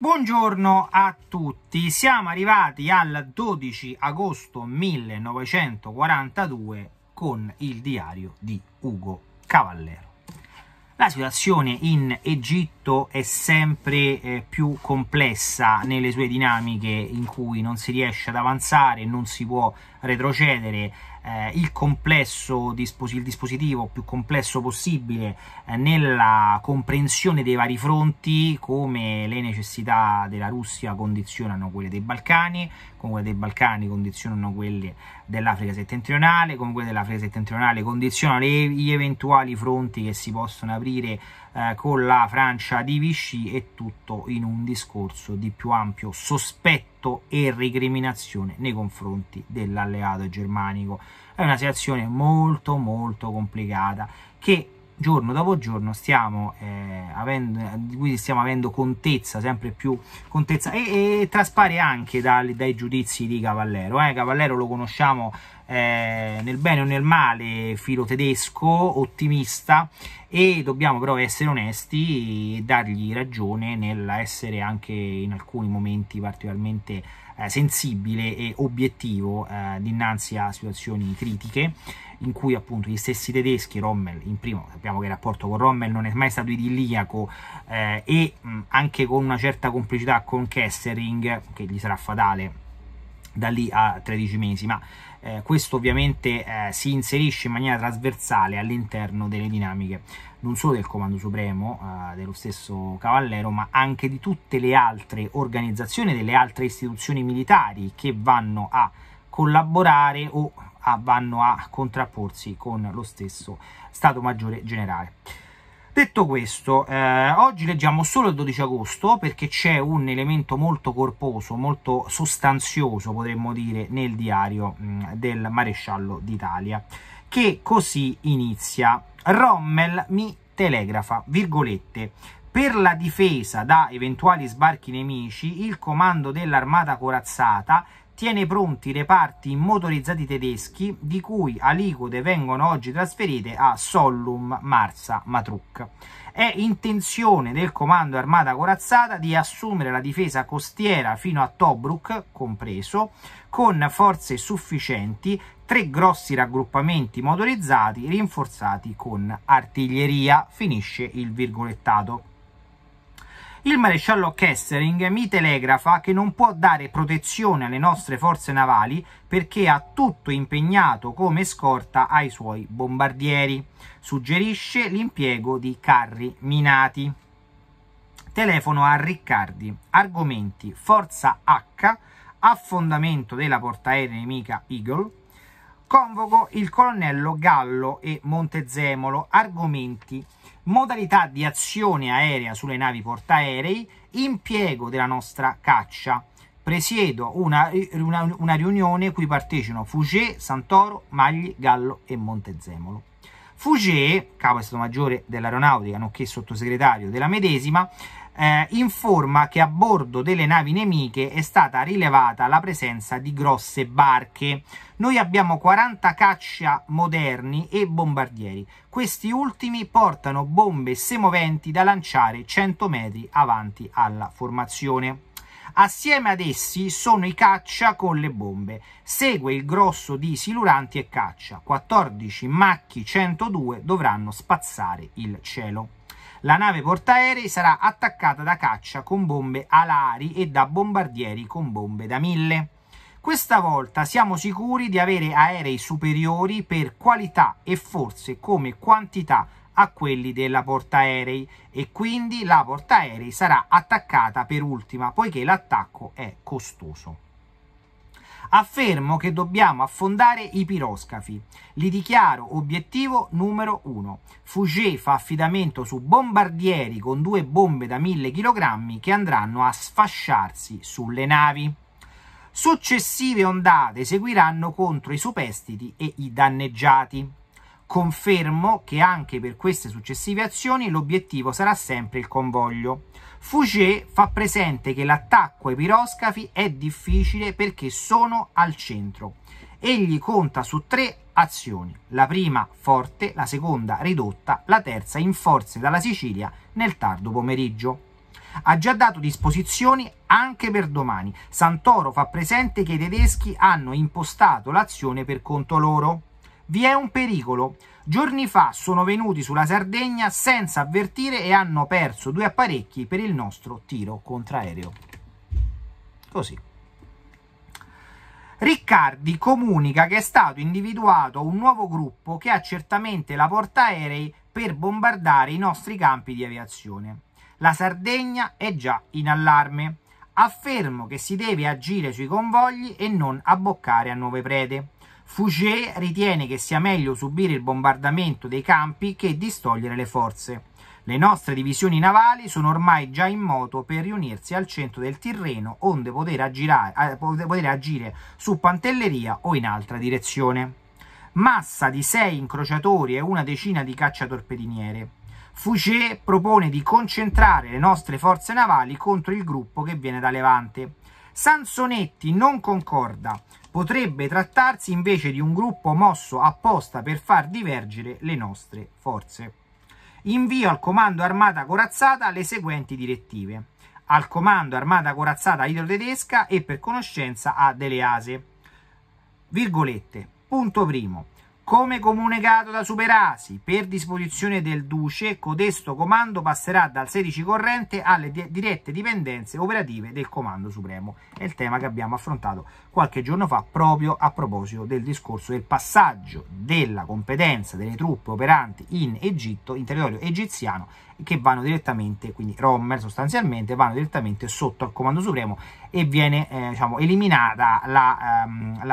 Buongiorno a tutti, siamo arrivati al 12 agosto 1942 con il diario di Ugo Cavallero. La situazione in Egitto è sempre eh, più complessa nelle sue dinamiche in cui non si riesce ad avanzare, non si può retrocedere, eh, il complesso dispos il dispositivo più complesso possibile eh, nella comprensione dei vari fronti, come le necessità della Russia condizionano quelle dei Balcani, come quelle dei Balcani condizionano quelle dell'Africa settentrionale, come quelle dell'Africa settentrionale condizionano le, gli eventuali fronti che si possono aprire eh, con la Francia di Vichy e tutto in un discorso di più ampio sospetto e recriminazione nei confronti dell'alleato germanico. È una situazione molto molto complicata che giorno dopo giorno stiamo, eh, avendo, di cui stiamo avendo contezza, sempre più contezza e, e traspare anche dal, dai giudizi di Cavallero. Eh. Cavallero lo conosciamo eh, nel bene o nel male, filo tedesco, ottimista e dobbiamo però essere onesti e dargli ragione nell'essere anche in alcuni momenti particolarmente eh, sensibile e obiettivo eh, dinanzi a situazioni critiche in cui appunto gli stessi tedeschi, Rommel in primo, sappiamo che il rapporto con Rommel non è mai stato idilliaco eh, e mh, anche con una certa complicità con Kessering, che gli sarà fatale da lì a 13 mesi, ma eh, questo ovviamente eh, si inserisce in maniera trasversale all'interno delle dinamiche non solo del Comando Supremo, eh, dello stesso Cavallero, ma anche di tutte le altre organizzazioni, delle altre istituzioni militari che vanno a collaborare o a, vanno a contrapporsi con lo stesso Stato Maggiore Generale. Detto questo, eh, oggi leggiamo solo il 12 agosto perché c'è un elemento molto corposo, molto sostanzioso potremmo dire nel diario mh, mm, del maresciallo d'Italia, che così inizia. Rommel mi telegrafa, virgolette, per la difesa da eventuali sbarchi nemici, il comando dell'armata corazzata tiene pronti i reparti motorizzati tedeschi di cui aliquote vengono oggi trasferite a Sollum, Marsa, Matruc. È intenzione del Comando Armata Corazzata di assumere la difesa costiera fino a Tobruk compreso con forze sufficienti, tre grossi raggruppamenti motorizzati rinforzati con artiglieria, finisce il virgolettato. Il maresciallo Kessering mi telegrafa che non può dare protezione alle nostre forze navali perché ha tutto impegnato come scorta ai suoi bombardieri. Suggerisce l'impiego di carri minati. Telefono a Riccardi. Argomenti. Forza H. Affondamento della portaerei nemica Eagle. Convoco il colonnello Gallo e Montezemolo. Argomenti modalità di azione aerea sulle navi portaerei, impiego della nostra caccia. Presiedo una, una, una riunione cui partecipano Fugé, Santoro, Magli, Gallo e Montezemolo. Fugé, capo di Stato Maggiore dell'Aeronautica, nonché sottosegretario della medesima, eh, informa che a bordo delle navi nemiche è stata rilevata la presenza di grosse barche. Noi abbiamo 40 caccia moderni e bombardieri. Questi ultimi portano bombe semoventi da lanciare 100 metri avanti alla formazione. Assieme ad essi sono i caccia con le bombe. Segue il grosso di siluranti e caccia. 14 macchi 102 dovranno spazzare il cielo. La nave portaerei sarà attaccata da caccia con bombe alari e da bombardieri con bombe da mille. Questa volta siamo sicuri di avere aerei superiori per qualità e forse come quantità a quelli della portaerei e quindi la portaerei sarà attaccata per ultima poiché l'attacco è costoso affermo che dobbiamo affondare i piroscafi. Li dichiaro obiettivo numero uno. Fouget fa affidamento su bombardieri con due bombe da 1000 kg che andranno a sfasciarsi sulle navi. Successive ondate seguiranno contro i superstiti e i danneggiati. Confermo che anche per queste successive azioni l'obiettivo sarà sempre il convoglio. Fouché fa presente che l'attacco ai piroscafi è difficile perché sono al centro. Egli conta su tre azioni, la prima forte, la seconda ridotta, la terza in forze dalla Sicilia nel tardo pomeriggio. Ha già dato disposizioni anche per domani. Santoro fa presente che i tedeschi hanno impostato l'azione per conto loro. Vi è un pericolo. Giorni fa sono venuti sulla Sardegna senza avvertire e hanno perso due apparecchi per il nostro tiro contraereo. Così. Riccardi comunica che è stato individuato un nuovo gruppo che ha certamente la portaerei per bombardare i nostri campi di aviazione. La Sardegna è già in allarme. Affermo che si deve agire sui convogli e non abboccare a nuove prede. Fouché ritiene che sia meglio subire il bombardamento dei campi che distogliere le forze. Le nostre divisioni navali sono ormai già in moto per riunirsi al centro del Tirreno onde poter, aggirare, poter agire su Pantelleria o in altra direzione. Massa di sei incrociatori e una decina di cacciatorpediniere. Fouché propone di concentrare le nostre forze navali contro il gruppo che viene da Levante. Sansonetti non concorda, Potrebbe trattarsi invece di un gruppo mosso apposta per far divergere le nostre forze. Invio al Comando Armata Corazzata le seguenti direttive. Al Comando Armata Corazzata Italo-Tedesca e per conoscenza a Delease. Virgolette. Punto primo. Come comunicato da Superasi, per disposizione del Duce, codesto comando passerà dal 16 corrente alle di dirette dipendenze operative del Comando Supremo. È il tema che abbiamo affrontato qualche giorno fa proprio a proposito del discorso del passaggio della competenza delle truppe operanti in Egitto, in territorio egiziano, che vanno direttamente, quindi Rommel sostanzialmente, vanno direttamente sotto al comando supremo e viene eh, diciamo, eliminata ehm,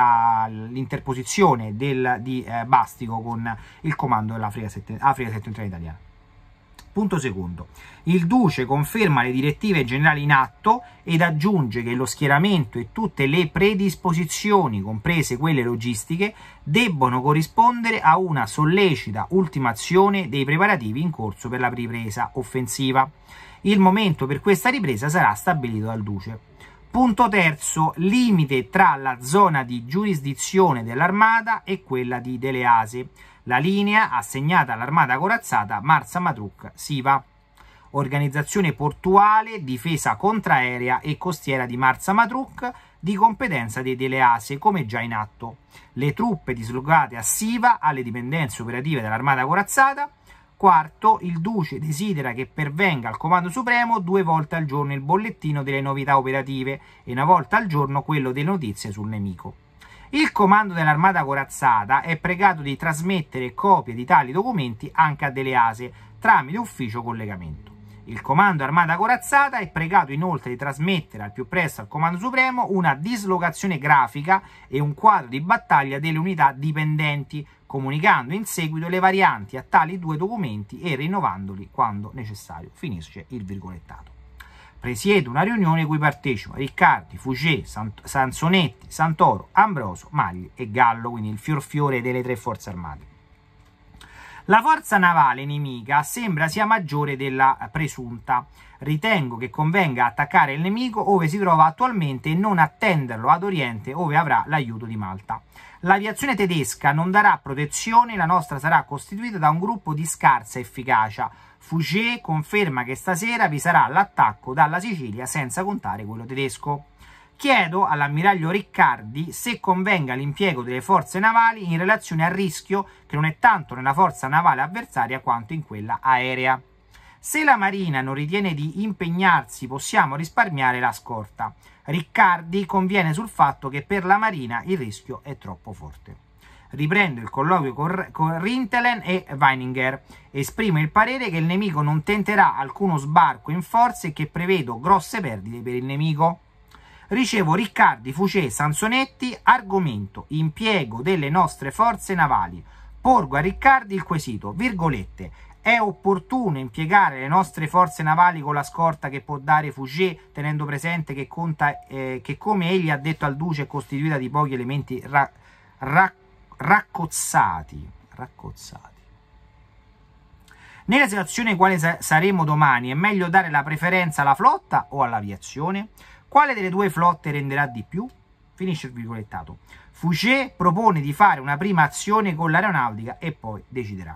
l'interposizione ehm, di eh, Bastico con il comando dell'Africa settentrionale italiana. Punto secondo. Il Duce conferma le direttive generali in atto ed aggiunge che lo schieramento e tutte le predisposizioni, comprese quelle logistiche, debbono corrispondere a una sollecita ultimazione dei preparativi in corso per la ripresa offensiva. Il momento per questa ripresa sarà stabilito dal Duce. Punto terzo, limite tra la zona di giurisdizione dell'armata e quella di Delease la linea assegnata all'armata corazzata Marsa Matruc Siva, organizzazione portuale, difesa contraerea e costiera di Marsa Matruc di competenza dei Telease, come già in atto. Le truppe dislocate a Siva alle dipendenze operative dell'armata corazzata Quarto, il Duce desidera che pervenga al Comando Supremo due volte al giorno il bollettino delle novità operative e una volta al giorno quello delle notizie sul nemico. Il comando dell'armata corazzata è pregato di trasmettere copie di tali documenti anche a delle ASE tramite ufficio collegamento. Il comando armata corazzata è pregato inoltre di trasmettere al più presto al comando supremo una dislocazione grafica e un quadro di battaglia delle unità dipendenti, comunicando in seguito le varianti a tali due documenti e rinnovandoli quando necessario. Finisce il virgolettato presiedo una riunione cui partecipa Riccardi, Fugé, Sansonetti, Santoro, Ambroso, Magli e Gallo, quindi il fior fiore delle tre forze armate. La forza navale nemica sembra sia maggiore della presunta. Ritengo che convenga attaccare il nemico ove si trova attualmente e non attenderlo ad Oriente ove avrà l'aiuto di Malta. L'aviazione tedesca non darà protezione, la nostra sarà costituita da un gruppo di scarsa efficacia, Fugé conferma che stasera vi sarà l'attacco dalla Sicilia senza contare quello tedesco. Chiedo all'ammiraglio Riccardi se convenga l'impiego delle forze navali in relazione al rischio che non è tanto nella forza navale avversaria quanto in quella aerea. Se la Marina non ritiene di impegnarsi possiamo risparmiare la scorta. Riccardi conviene sul fatto che per la Marina il rischio è troppo forte riprendo il colloquio con, con Rintelen e Weininger. Esprimo il parere che il nemico non tenterà alcuno sbarco in forze e che prevedo grosse perdite per il nemico. Ricevo Riccardi, Fucè, Sansonetti, argomento, impiego delle nostre forze navali. Porgo a Riccardi il quesito, virgolette, è opportuno impiegare le nostre forze navali con la scorta che può dare Fouché, tenendo presente che, conta, eh, che come egli ha detto al Duce è costituita di pochi elementi ra- ra- raccozzati, raccozzati. Nella situazione in quale saremo domani è meglio dare la preferenza alla flotta o all'aviazione? Quale delle due flotte renderà di più? Finisce il virgolettato. Fouché propone di fare una prima azione con l'aeronautica e poi deciderà.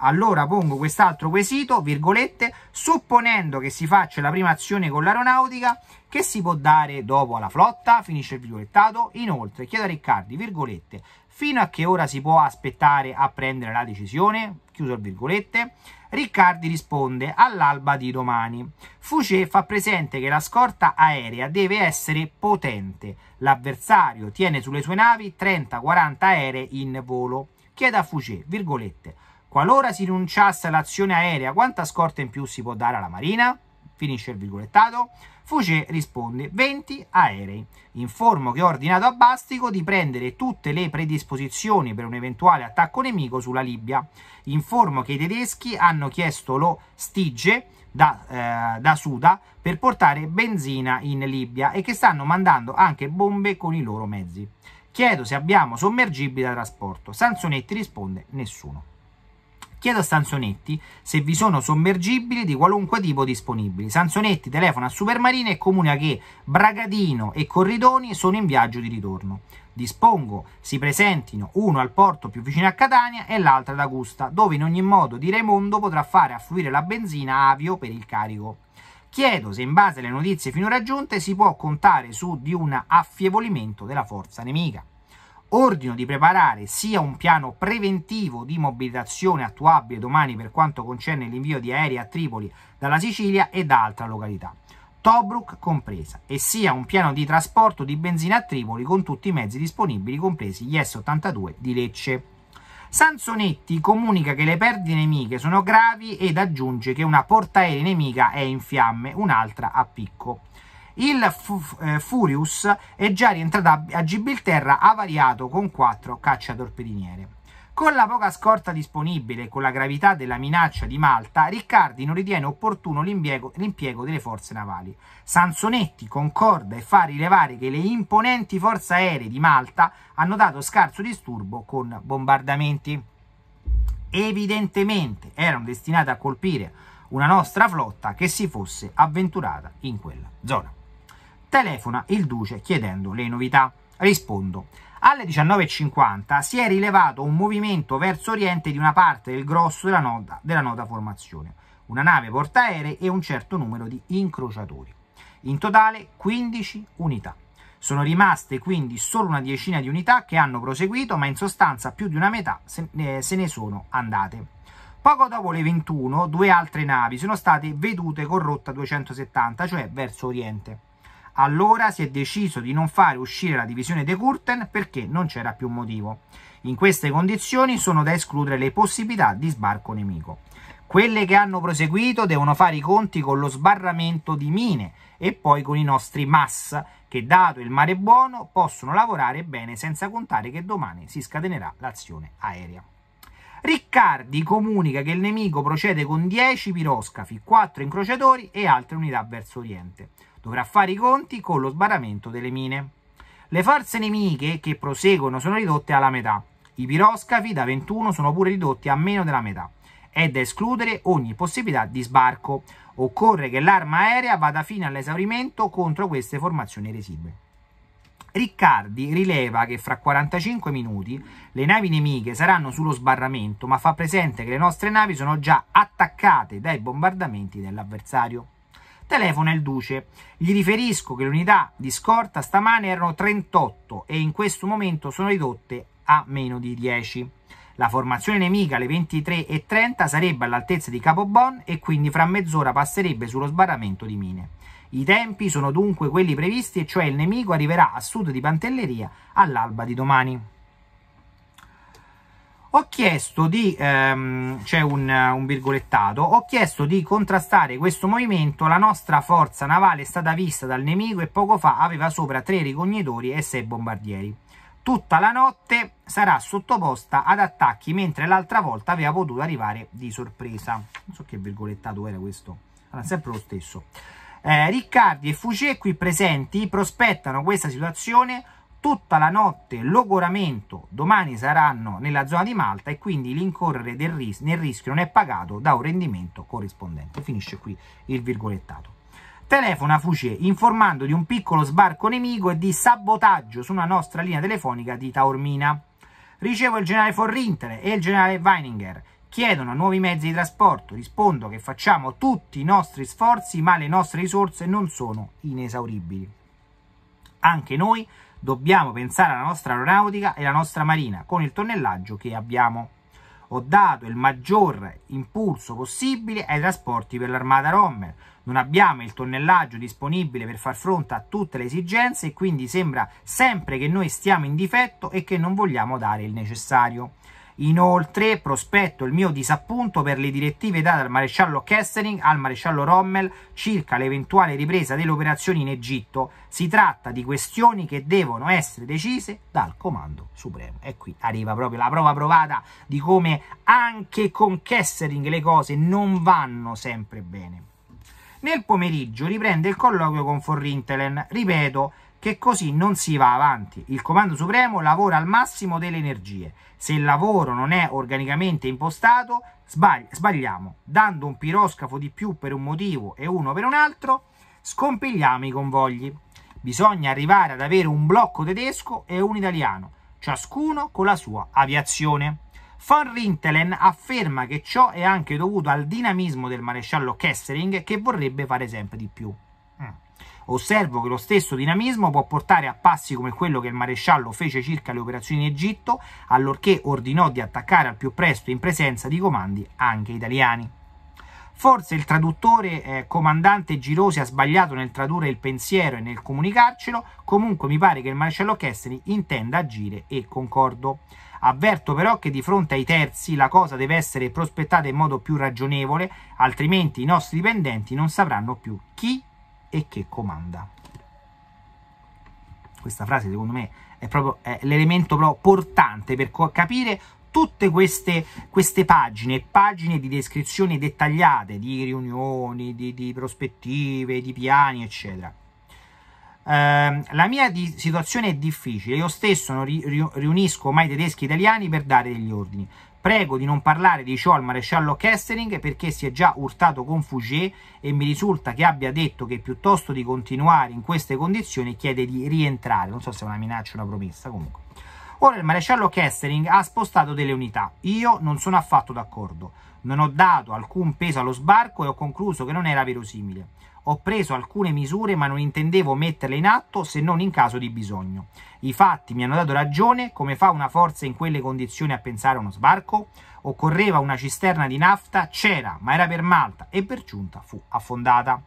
Allora pongo quest'altro quesito, virgolette, supponendo che si faccia la prima azione con l'aeronautica, che si può dare dopo alla flotta? Finisce il virgolettato. Inoltre chiedo a Riccardi, virgolette, fino a che ora si può aspettare a prendere la decisione? Chiuso virgolette. Riccardi risponde all'alba di domani. Fouché fa presente che la scorta aerea deve essere potente. L'avversario tiene sulle sue navi 30-40 aeree in volo. Chiede a Fouché, virgolette, qualora si rinunciasse all'azione aerea, quanta scorta in più si può dare alla Marina? finisce il virgolettato. Fouché risponde 20 aerei. Informo che ho ordinato a Bastico di prendere tutte le predisposizioni per un eventuale attacco nemico sulla Libia. Informo che i tedeschi hanno chiesto lo Stige da, eh, da Suda per portare benzina in Libia e che stanno mandando anche bombe con i loro mezzi. Chiedo se abbiamo sommergibili da trasporto. Sansonetti risponde nessuno. Chiedo a Sanzonetti se vi sono sommergibili di qualunque tipo disponibili. Sanzonetti telefona a Supermarina e comunica che Bragadino e Corridoni sono in viaggio di ritorno. Dispongo si presentino uno al porto più vicino a Catania e l'altro ad Agusta, dove in ogni modo di Raimondo potrà fare affluire la benzina avio per il carico. Chiedo se in base alle notizie finora giunte si può contare su di un affievolimento della forza nemica ordino di preparare sia un piano preventivo di mobilitazione attuabile domani per quanto concerne l'invio di aerei a Tripoli dalla Sicilia e da altre località, Tobruk compresa, e sia un piano di trasporto di benzina a Tripoli con tutti i mezzi disponibili, compresi gli S-82 di Lecce. Sanzonetti comunica che le perdite nemiche sono gravi ed aggiunge che una portaerei nemica è in fiamme, un'altra a picco. Il Fu eh, Furious è già rientrato a Gibilterra avariato con quattro cacciatorpediniere. Con la poca scorta disponibile e con la gravità della minaccia di Malta, Riccardi non ritiene opportuno l'impiego, delle forze navali. Sansonetti concorda e fa rilevare che le imponenti forze aeree di Malta hanno dato scarso disturbo con bombardamenti. Evidentemente erano destinate a colpire una nostra flotta che si fosse avventurata in quella zona. Telefona il duce chiedendo le novità. Rispondo. Alle 19.50 si è rilevato un movimento verso oriente di una parte del grosso della nota, della nota formazione, una nave portaerei e un certo numero di incrociatori. In totale 15 unità. Sono rimaste quindi solo una diecina di unità che hanno proseguito, ma in sostanza più di una metà se eh, ne sono andate. Poco dopo le 21, due altre navi sono state vedute con rotta 270, cioè verso oriente. Allora si è deciso di non fare uscire la divisione De Curten perché non c'era più motivo. In queste condizioni sono da escludere le possibilità di sbarco nemico. Quelle che hanno proseguito devono fare i conti con lo sbarramento di mine e poi con i nostri massa che dato il mare buono possono lavorare bene senza contare che domani si scatenerà l'azione aerea. Riccardi comunica che il nemico procede con 10 piroscafi, 4 incrociatori e altre unità verso oriente dovrà fare i conti con lo sbarramento delle mine. Le forze nemiche che proseguono sono ridotte alla metà. I piroscafi da 21 sono pure ridotti a meno della metà. È da escludere ogni possibilità di sbarco. Occorre che l'arma aerea vada fino all'esaurimento contro queste formazioni residue. Riccardi rileva che fra 45 minuti le navi nemiche saranno sullo sbarramento, ma fa presente che le nostre navi sono già attaccate dai bombardamenti dell'avversario. Telefono il duce. Gli riferisco che le unità di scorta stamane erano 38 e in questo momento sono ridotte a meno di 10. La formazione nemica alle 23.30 sarebbe all'altezza di Capobon e quindi fra mezz'ora passerebbe sullo sbarramento di mine. I tempi sono dunque quelli previsti, e cioè il nemico arriverà a sud di Pantelleria all'alba di domani ho chiesto di ehm, c'è un, un, virgolettato ho chiesto di contrastare questo movimento la nostra forza navale è stata vista dal nemico e poco fa aveva sopra tre ricognitori e sei bombardieri tutta la notte sarà sottoposta ad attacchi mentre l'altra volta aveva potuto arrivare di sorpresa non so che virgolettato era questo era sempre lo stesso eh, Riccardi e Fugè qui presenti prospettano questa situazione tutta la notte logoramento, domani saranno nella zona di Malta e quindi l'incorrere ris nel rischio non è pagato da un rendimento corrispondente. Finisce qui il virgolettato. Telefona Fucie informando di un piccolo sbarco nemico e di sabotaggio su una nostra linea telefonica di Taormina. Ricevo il generale Forrintere e il generale Weininger chiedono nuovi mezzi di trasporto, rispondo che facciamo tutti i nostri sforzi ma le nostre risorse non sono inesauribili. Anche noi dobbiamo pensare alla nostra aeronautica e alla nostra marina con il tonnellaggio che abbiamo. Ho dato il maggior impulso possibile ai trasporti per l'armata Rommel. Non abbiamo il tonnellaggio disponibile per far fronte a tutte le esigenze e quindi sembra sempre che noi stiamo in difetto e che non vogliamo dare il necessario. Inoltre prospetto il mio disappunto per le direttive date dal maresciallo Kessering al maresciallo Rommel circa l'eventuale ripresa delle operazioni in Egitto. Si tratta di questioni che devono essere decise dal Comando Supremo. E qui arriva proprio la prova provata di come anche con Kessering le cose non vanno sempre bene. Nel pomeriggio riprende il colloquio con Forrintelen, ripeto, che così non si va avanti. Il Comando Supremo lavora al massimo delle energie. Se il lavoro non è organicamente impostato, sbagli sbagliamo. Dando un piroscafo di più per un motivo e uno per un altro, scompigliamo i convogli. Bisogna arrivare ad avere un blocco tedesco e un italiano, ciascuno con la sua aviazione. Von Rintelen afferma che ciò è anche dovuto al dinamismo del maresciallo Kessering che vorrebbe fare sempre di più. Osservo che lo stesso dinamismo può portare a passi come quello che il maresciallo fece circa le operazioni in Egitto, allorché ordinò di attaccare al più presto in presenza di comandi anche italiani. Forse il traduttore eh, comandante Girosi ha sbagliato nel tradurre il pensiero e nel comunicarcelo, comunque mi pare che il maresciallo Kessler intenda agire e concordo. Avverto però che di fronte ai terzi la cosa deve essere prospettata in modo più ragionevole, altrimenti i nostri dipendenti non sapranno più chi e che comanda. Questa frase secondo me è proprio è l'elemento proprio portante per co- capire tutte queste, queste, pagine, pagine di descrizioni dettagliate di riunioni, di, di prospettive, di piani, eccetera. Ehm, la mia di- situazione è difficile, io stesso non ri- riunisco mai tedeschi e italiani per dare degli ordini, Prego di non parlare di ciò al maresciallo Kessering perché si è già urtato con Fouché e mi risulta che abbia detto che piuttosto di continuare in queste condizioni chiede di rientrare. Non so se è una minaccia o una promessa, comunque. Ora il maresciallo Kessering ha spostato delle unità. Io non sono affatto d'accordo. Non ho dato alcun peso allo sbarco e ho concluso che non era verosimile. Ho preso alcune misure ma non intendevo metterle in atto se non in caso di bisogno. I fatti mi hanno dato ragione, come fa una forza in quelle condizioni a pensare a uno sbarco? Occorreva una cisterna di nafta, c'era, ma era per Malta e per giunta fu affondata.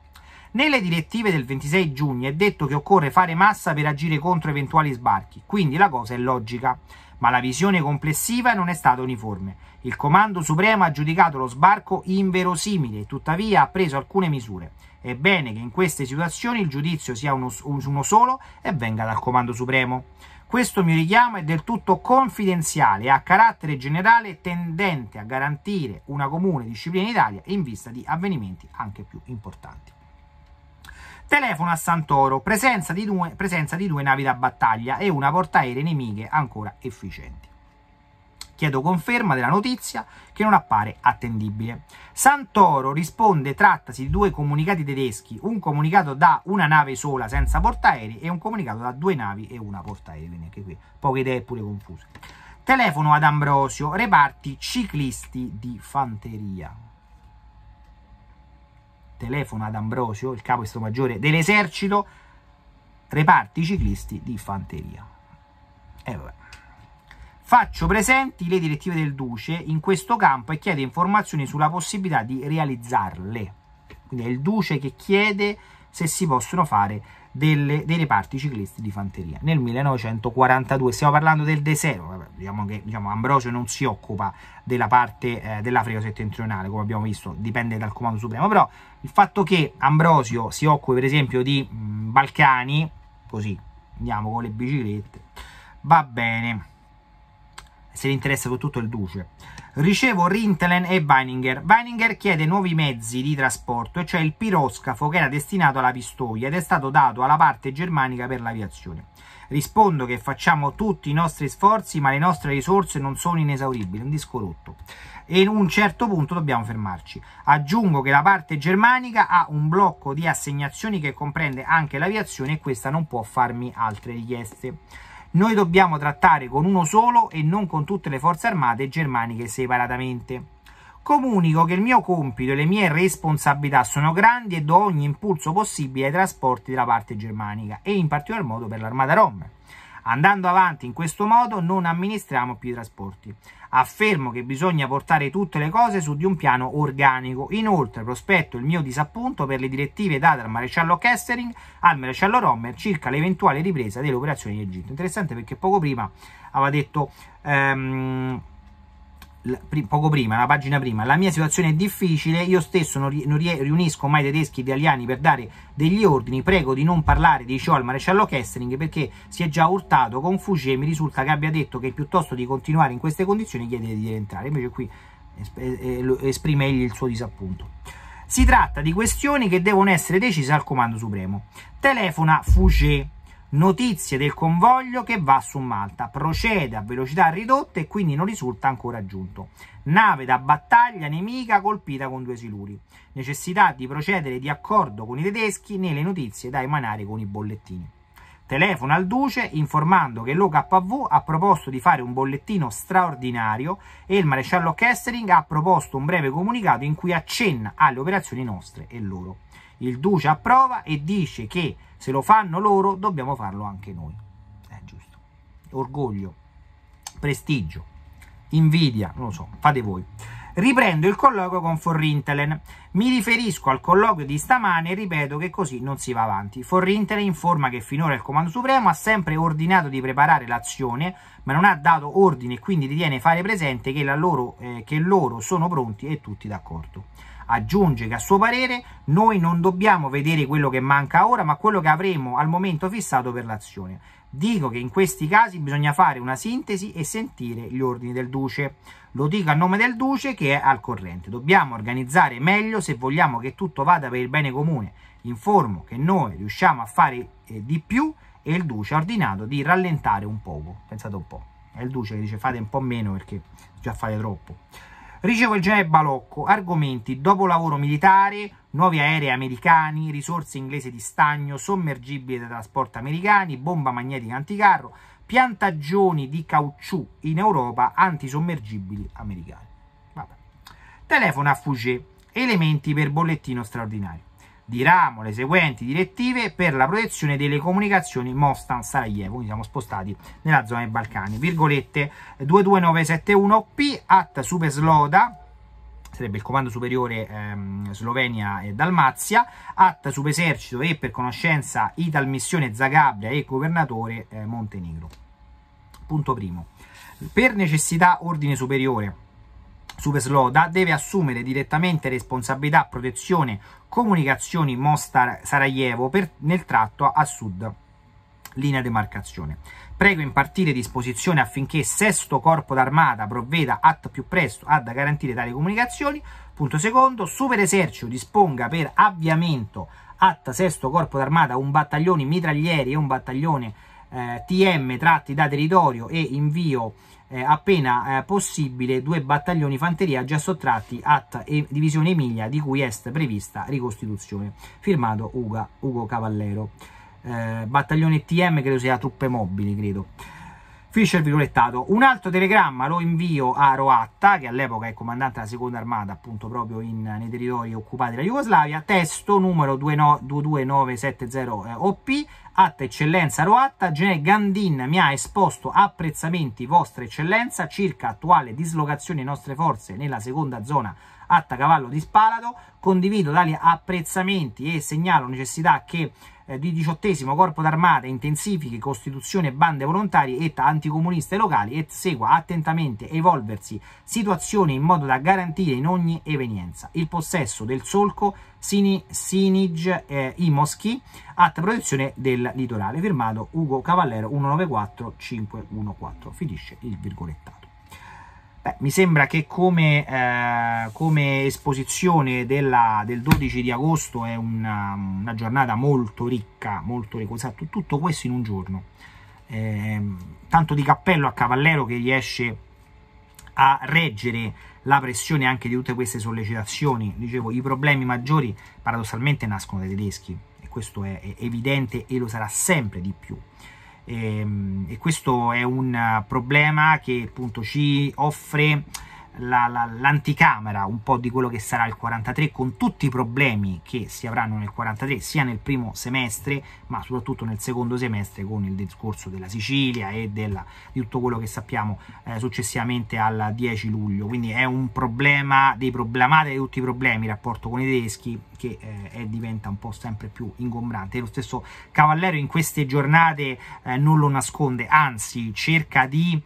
Nelle direttive del 26 giugno è detto che occorre fare massa per agire contro eventuali sbarchi, quindi la cosa è logica ma la visione complessiva non è stata uniforme. Il Comando Supremo ha giudicato lo sbarco inverosimile, tuttavia ha preso alcune misure. È bene che in queste situazioni il giudizio sia uno, uno solo e venga dal Comando Supremo. Questo mio richiamo è del tutto confidenziale e a carattere generale tendente a garantire una comune disciplina in Italia in vista di avvenimenti anche più importanti. Telefono a Santoro, presenza di, due, presenza di due navi da battaglia e una portaerei nemiche ancora efficienti. Chiedo conferma della notizia che non appare attendibile. Santoro risponde trattasi di due comunicati tedeschi, un comunicato da una nave sola senza portaerei e un comunicato da due navi e una portaerei, anche qui poche idee pure confuse. Telefono ad Ambrosio, reparti ciclisti di fanteria telefona ad Ambrosio, il capo maggiore dell'esercito, reparti ciclisti di fanteria. E eh, vabbè. Faccio presenti le direttive del Duce in questo campo e chiedo informazioni sulla possibilità di realizzarle. Quindi è il Duce che chiede se si possono fare delle, dei reparti ciclisti di fanteria nel 1942 stiamo parlando del desero diciamo che diciamo, Ambrosio non si occupa della parte eh, dell'Africa settentrionale come abbiamo visto dipende dal comando supremo però il fatto che Ambrosio si occupi per esempio di mh, mm, Balcani così andiamo con le biciclette va bene se gli interessa soprattutto il duce Ricevo Rintelen e Weininger. Weininger chiede nuovi mezzi di trasporto, e cioè il piroscafo che era destinato alla Pistoia ed è stato dato alla parte germanica per l'aviazione. Rispondo che facciamo tutti i nostri sforzi, ma le nostre risorse non sono inesauribili, un disco rotto. E in un certo punto dobbiamo fermarci. Aggiungo che la parte germanica ha un blocco di assegnazioni che comprende anche l'aviazione e questa non può farmi altre richieste. Noi dobbiamo trattare con uno solo e non con tutte le forze armate germaniche separatamente. Comunico che il mio compito e le mie responsabilità sono grandi e do ogni impulso possibile ai trasporti della parte germanica e in particolar modo per l'armata Rom. Andando avanti in questo modo non amministriamo più i trasporti. Affermo che bisogna portare tutte le cose su di un piano organico. Inoltre prospetto il mio disappunto per le direttive date dal maresciallo Kessering al maresciallo Rommer circa l'eventuale ripresa delle operazioni in Egitto. Interessante perché poco prima aveva detto... Ehm, poco prima, una pagina prima, la mia situazione è difficile, io stesso non, ri non riunisco mai tedeschi e italiani per dare degli ordini, prego di non parlare di ciò al maresciallo Kessling perché si è già urtato con Fugie e mi risulta che abbia detto che piuttosto di continuare in queste condizioni chiede di rientrare, invece qui eh, eh, esprime egli il suo disappunto. Si tratta di questioni che devono essere decise al Comando Supremo. Telefona Fouché notizie del convoglio che va su Malta, procede a velocità ridotte e quindi non risulta ancora giunto. Nave da battaglia nemica colpita con due siluri. Necessità di procedere di accordo con i tedeschi nelle notizie da emanare con i bollettini. Telefono al Duce informando che l'OKV ha proposto di fare un bollettino straordinario e il maresciallo Kestering ha proposto un breve comunicato in cui accenna alle operazioni nostre e loro il duce approva e dice che se lo fanno loro dobbiamo farlo anche noi. È eh, giusto. Orgoglio, prestigio, invidia, non lo so, fate voi. Riprendo il colloquio con Forrintelen. Mi riferisco al colloquio di stamane e ripeto che così non si va avanti. Forrintelen informa che finora il Comando Supremo ha sempre ordinato di preparare l'azione, ma non ha dato ordine e quindi ritiene fare presente che loro, eh, che loro sono pronti e tutti d'accordo. Aggiunge che a suo parere noi non dobbiamo vedere quello che manca ora, ma quello che avremo al momento fissato per l'azione. Dico che in questi casi bisogna fare una sintesi e sentire gli ordini del Duce. Lo dico a nome del Duce che è al corrente. Dobbiamo organizzare meglio se vogliamo che tutto vada per il bene comune. Informo che noi riusciamo a fare eh, di più e il Duce ha ordinato di rallentare un poco. Pensate un po'. È il Duce che dice fate un po' meno perché già fate troppo. Ricevo il genere Balocco, argomenti, dopo lavoro militare, nuovi aerei americani, risorse inglesi di stagno, sommergibili da trasporto americani, bomba magnetica anticarro, piantagioni di caucciù in Europa, antisommergibili americani. Vabbè. Telefono a Fugé, elementi per bollettino straordinario di ramo le seguenti direttive per la protezione delle comunicazioni Mostan Sarajevo, quindi siamo spostati nella zona dei Balcani, virgolette 22971P eh, at Supersloda sarebbe il comando superiore ehm, Slovenia e Dalmazia, at Superesercito e per conoscenza Ital Missione Zagabria e governatore eh, Montenegro. Punto primo. Per necessità ordine superiore Super Sloda deve assumere direttamente responsabilità protezione comunicazioni Mostar Sarajevo per, nel tratto a sud linea demarcazione. Prego impartire disposizione affinché sesto corpo d'armata provveda at più presto ad garantire tali comunicazioni. Punto secondo, super esercito disponga per avviamento at sesto corpo d'armata un battaglione mitraglieri e un battaglione eh, TM tratti da territorio e invio eh, appena eh, possibile due battaglioni fanteria già sottratti a divisione Emilia di cui est prevista ricostituzione. Firmato Uga, Ugo Cavallero. Eh, battaglione TM credo sia truppe mobili, credo. Fischer il virgolettato. Un altro telegramma lo invio a Roatta, che all'epoca è comandante della seconda armata, appunto proprio in, nei territori occupati della Jugoslavia, testo numero 22970 eh, OP, Atta Eccellenza Roatta, Gene Gandin mi ha esposto apprezzamenti Vostra Eccellenza circa attuale dislocazione delle nostre forze nella seconda zona Atta Cavallo di Spalato, condivido tali apprezzamenti e segnalo necessità che eh, di diciottesimo corpo d'armata intensifichi costituzione bande volontarie et anticomuniste locali e segua attentamente evolversi situazioni in modo da garantire in ogni evenienza il possesso del solco Sini, Sinige eh, Imoschi atta protezione del litorale firmato Ugo Cavallero 194514 finisce il virgolettato Beh, mi sembra che come, eh, come esposizione della, del 12 di agosto è una, um, una giornata molto ricca, molto ricca, esatto, tutto questo in un giorno. Eh, tanto di cappello a Cavallero che riesce a reggere la pressione anche di tutte queste sollecitazioni. Dicevo, i problemi maggiori paradossalmente nascono dai tedeschi e questo è, è evidente e lo sarà sempre di più. Ehm, e, questo è un problema che appunto ci offre la, la, l'anticamera un po' di quello che sarà il 43 con tutti i problemi che si avranno nel 43 sia nel primo semestre ma soprattutto nel secondo semestre con il discorso della Sicilia e della, di tutto quello che sappiamo eh, successivamente al 10 luglio quindi è un problema dei problemati di tutti i problemi il rapporto con i tedeschi che eh, diventa un po' sempre più ingombrante e lo stesso Cavallero in queste giornate eh, non lo nasconde anzi cerca di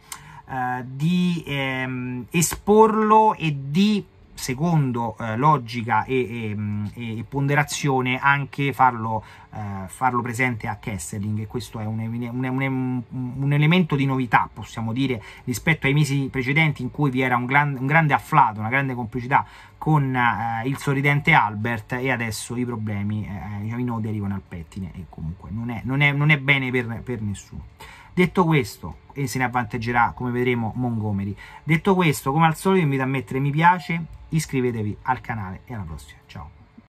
eh, di ehm, esporlo e di secondo eh, logica e, ehm, e, e, ponderazione anche farlo, eh, farlo presente a Kesseling e questo è un, un, un, un, elemento di novità possiamo dire rispetto ai mesi precedenti in cui vi era un, gran, grande afflato, una grande complicità con eh, il sorridente Albert e adesso i problemi, eh, i nodi arrivano al pettine e comunque non è, non è, non è bene per, per nessuno. Detto questo, e se ne avvanteggerà come vedremo Montgomery. Detto questo, come al solito, vi invito a mettere mi piace, iscrivetevi al canale e alla prossima. Ciao.